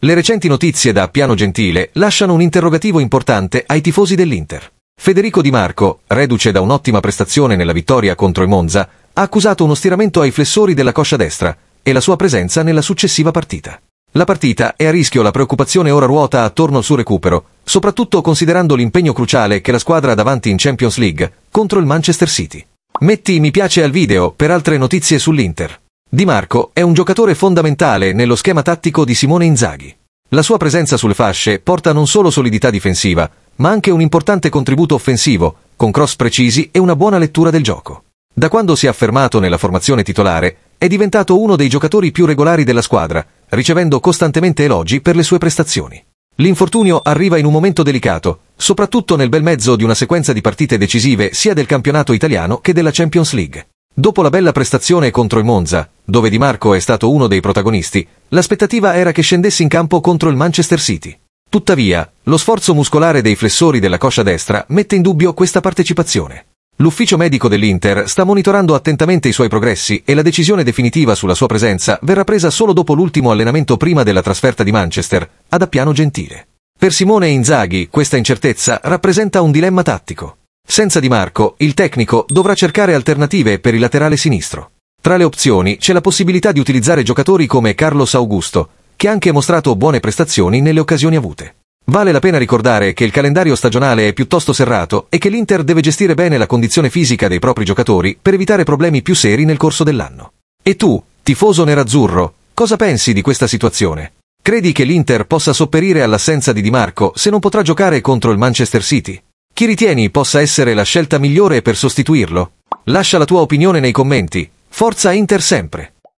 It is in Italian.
Le recenti notizie da Piano Gentile lasciano un interrogativo importante ai tifosi dell'Inter. Federico Di Marco, reduce da un'ottima prestazione nella vittoria contro il Monza, ha accusato uno stiramento ai flessori della coscia destra e la sua presenza nella successiva partita. La partita è a rischio, la preoccupazione ora ruota attorno al suo recupero, soprattutto considerando l'impegno cruciale che la squadra ha davanti in Champions League contro il Manchester City. Metti mi piace al video per altre notizie sull'Inter. Di Marco è un giocatore fondamentale nello schema tattico di Simone Inzaghi. La sua presenza sulle fasce porta non solo solidità difensiva, ma anche un importante contributo offensivo, con cross precisi e una buona lettura del gioco. Da quando si è affermato nella formazione titolare, è diventato uno dei giocatori più regolari della squadra, ricevendo costantemente elogi per le sue prestazioni. L'infortunio arriva in un momento delicato, soprattutto nel bel mezzo di una sequenza di partite decisive sia del campionato italiano che della Champions League. Dopo la bella prestazione contro il Monza, dove Di Marco è stato uno dei protagonisti, l'aspettativa era che scendesse in campo contro il Manchester City. Tuttavia, lo sforzo muscolare dei flessori della coscia destra mette in dubbio questa partecipazione. L'ufficio medico dell'Inter sta monitorando attentamente i suoi progressi e la decisione definitiva sulla sua presenza verrà presa solo dopo l'ultimo allenamento prima della trasferta di Manchester, ad Appiano Gentile. Per Simone Inzaghi questa incertezza rappresenta un dilemma tattico. Senza Di Marco, il tecnico dovrà cercare alternative per il laterale sinistro. Tra le opzioni c'è la possibilità di utilizzare giocatori come Carlos Augusto, che ha anche mostrato buone prestazioni nelle occasioni avute. Vale la pena ricordare che il calendario stagionale è piuttosto serrato e che l'Inter deve gestire bene la condizione fisica dei propri giocatori per evitare problemi più seri nel corso dell'anno. E tu, tifoso nerazzurro, cosa pensi di questa situazione? Credi che l'Inter possa sopperire all'assenza di Di Marco se non potrà giocare contro il Manchester City? Chi ritieni possa essere la scelta migliore per sostituirlo? Lascia la tua opinione nei commenti. Forza Inter sempre!